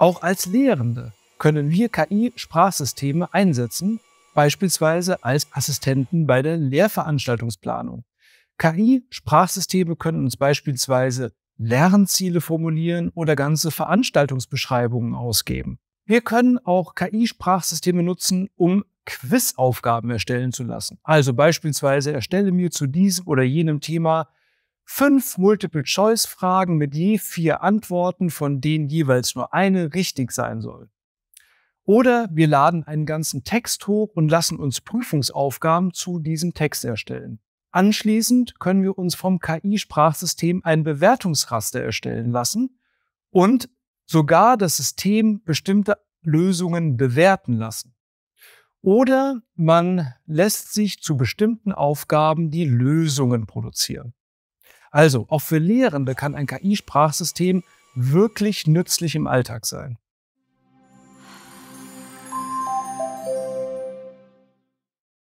Auch als Lehrende können wir KI-Sprachsysteme einsetzen, beispielsweise als Assistenten bei der Lehrveranstaltungsplanung. KI-Sprachsysteme können uns beispielsweise Lernziele formulieren oder ganze Veranstaltungsbeschreibungen ausgeben. Wir können auch KI-Sprachsysteme nutzen, um Quizaufgaben erstellen zu lassen. Also beispielsweise erstelle mir zu diesem oder jenem Thema fünf Multiple-Choice-Fragen mit je vier Antworten, von denen jeweils nur eine richtig sein soll. Oder wir laden einen ganzen Text hoch und lassen uns Prüfungsaufgaben zu diesem Text erstellen. Anschließend können wir uns vom KI-Sprachsystem ein Bewertungsraster erstellen lassen und sogar das System bestimmte Lösungen bewerten lassen. Oder man lässt sich zu bestimmten Aufgaben die Lösungen produzieren. Also, auch für Lehrende kann ein KI-Sprachsystem wirklich nützlich im Alltag sein.